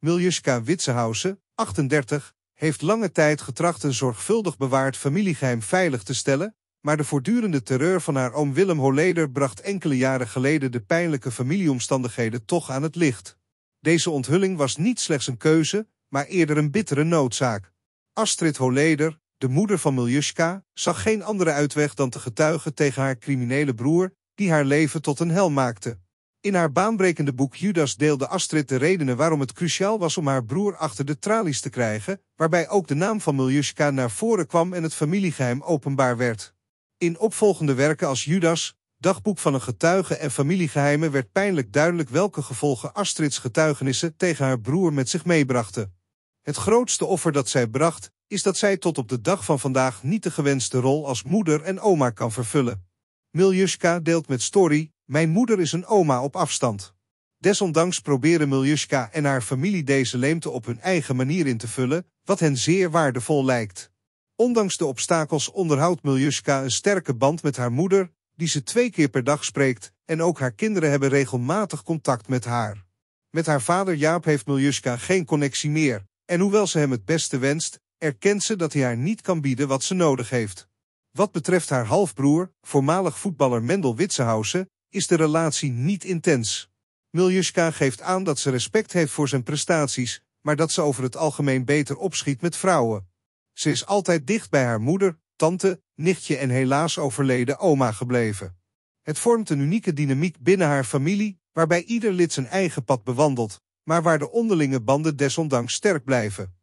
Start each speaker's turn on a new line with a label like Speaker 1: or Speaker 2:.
Speaker 1: Miljuska Witsenhausen, 38, heeft lange tijd getracht een zorgvuldig bewaard familiegeheim veilig te stellen, maar de voortdurende terreur van haar oom Willem Holleder bracht enkele jaren geleden de pijnlijke familieomstandigheden toch aan het licht. Deze onthulling was niet slechts een keuze, maar eerder een bittere noodzaak. Astrid Holleder, de moeder van Miljuska, zag geen andere uitweg dan te getuigen tegen haar criminele broer, die haar leven tot een hel maakte. In haar baanbrekende boek Judas deelde Astrid de redenen waarom het cruciaal was om haar broer achter de tralies te krijgen, waarbij ook de naam van Miljushka naar voren kwam en het familiegeheim openbaar werd. In opvolgende werken als Judas, Dagboek van een getuige en familiegeheimen werd pijnlijk duidelijk welke gevolgen Astrids getuigenissen tegen haar broer met zich meebrachten. Het grootste offer dat zij bracht, is dat zij tot op de dag van vandaag niet de gewenste rol als moeder en oma kan vervullen. Miljushka deelt met Story, mijn moeder is een oma op afstand. Desondanks proberen Miljushka en haar familie deze leemte op hun eigen manier in te vullen, wat hen zeer waardevol lijkt. Ondanks de obstakels onderhoudt Miljushka een sterke band met haar moeder, die ze twee keer per dag spreekt, en ook haar kinderen hebben regelmatig contact met haar. Met haar vader Jaap heeft Miljushka geen connectie meer, en hoewel ze hem het beste wenst, erkent ze dat hij haar niet kan bieden wat ze nodig heeft. Wat betreft haar halfbroer, voormalig voetballer Mendel Witsehausen, is de relatie niet intens. Miljuska geeft aan dat ze respect heeft voor zijn prestaties, maar dat ze over het algemeen beter opschiet met vrouwen. Ze is altijd dicht bij haar moeder, tante, nichtje en helaas overleden oma gebleven. Het vormt een unieke dynamiek binnen haar familie, waarbij ieder lid zijn eigen pad bewandelt, maar waar de onderlinge banden desondanks sterk blijven.